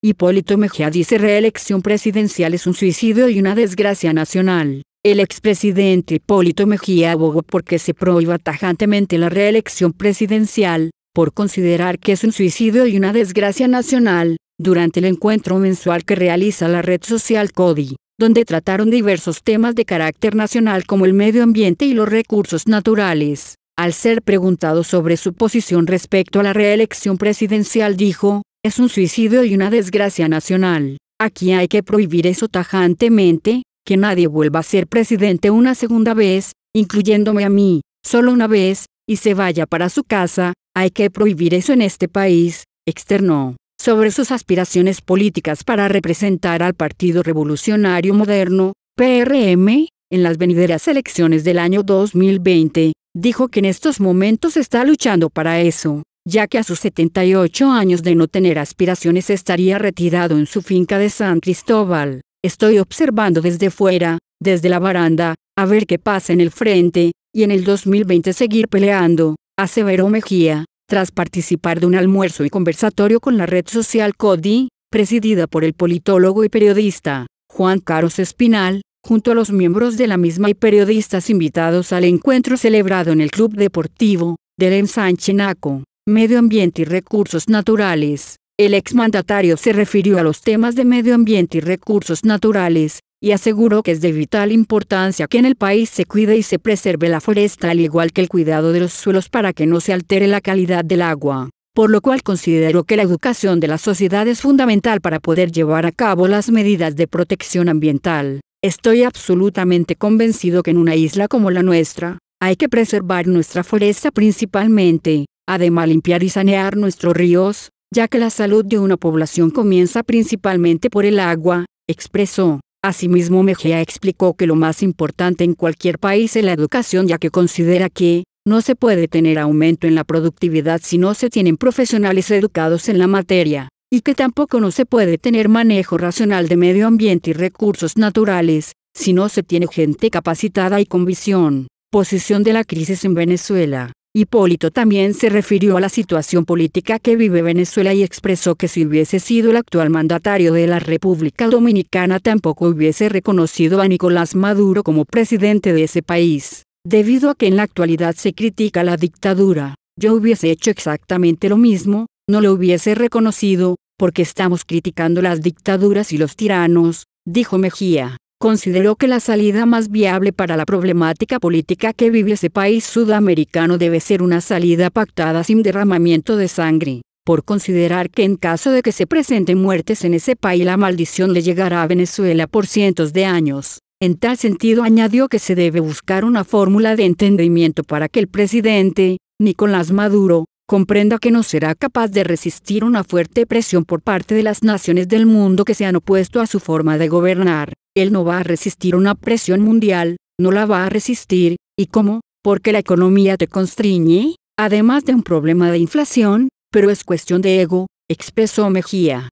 Hipólito Mejía dice reelección presidencial es un suicidio y una desgracia nacional. El expresidente Hipólito Mejía abogó porque se prohíba tajantemente la reelección presidencial, por considerar que es un suicidio y una desgracia nacional, durante el encuentro mensual que realiza la red social CODI, donde trataron diversos temas de carácter nacional como el medio ambiente y los recursos naturales. Al ser preguntado sobre su posición respecto a la reelección presidencial dijo, es un suicidio y una desgracia nacional. Aquí hay que prohibir eso tajantemente, que nadie vuelva a ser presidente una segunda vez, incluyéndome a mí, solo una vez, y se vaya para su casa, hay que prohibir eso en este país, externó, sobre sus aspiraciones políticas para representar al Partido Revolucionario Moderno, PRM, en las venideras elecciones del año 2020, dijo que en estos momentos está luchando para eso, ya que a sus 78 años de no tener aspiraciones estaría retirado en su finca de San Cristóbal. Estoy observando desde fuera, desde la baranda, a ver qué pasa en el frente, y en el 2020 seguir peleando, aseveró Mejía, tras participar de un almuerzo y conversatorio con la red social CODI, presidida por el politólogo y periodista Juan Carlos Espinal, junto a los miembros de la misma y periodistas invitados al encuentro celebrado en el Club Deportivo del Ensanche Naco medio ambiente y recursos naturales. El exmandatario se refirió a los temas de medio ambiente y recursos naturales, y aseguró que es de vital importancia que en el país se cuide y se preserve la foresta al igual que el cuidado de los suelos para que no se altere la calidad del agua, por lo cual considero que la educación de la sociedad es fundamental para poder llevar a cabo las medidas de protección ambiental. Estoy absolutamente convencido que en una isla como la nuestra, hay que preservar nuestra foresta principalmente, Además limpiar y sanear nuestros ríos, ya que la salud de una población comienza principalmente por el agua, expresó. Asimismo Mejía explicó que lo más importante en cualquier país es la educación ya que considera que, no se puede tener aumento en la productividad si no se tienen profesionales educados en la materia, y que tampoco no se puede tener manejo racional de medio ambiente y recursos naturales, si no se tiene gente capacitada y con visión. Posición de la crisis en Venezuela. Hipólito también se refirió a la situación política que vive Venezuela y expresó que si hubiese sido el actual mandatario de la República Dominicana tampoco hubiese reconocido a Nicolás Maduro como presidente de ese país, debido a que en la actualidad se critica la dictadura. Yo hubiese hecho exactamente lo mismo, no lo hubiese reconocido, porque estamos criticando las dictaduras y los tiranos, dijo Mejía consideró que la salida más viable para la problemática política que vive ese país sudamericano debe ser una salida pactada sin derramamiento de sangre, por considerar que en caso de que se presenten muertes en ese país la maldición le llegará a Venezuela por cientos de años. En tal sentido añadió que se debe buscar una fórmula de entendimiento para que el presidente, Nicolás Maduro, comprenda que no será capaz de resistir una fuerte presión por parte de las naciones del mundo que se han opuesto a su forma de gobernar él no va a resistir una presión mundial, no la va a resistir, ¿y cómo? Porque la economía te constriñe, además de un problema de inflación, pero es cuestión de ego, expresó Mejía.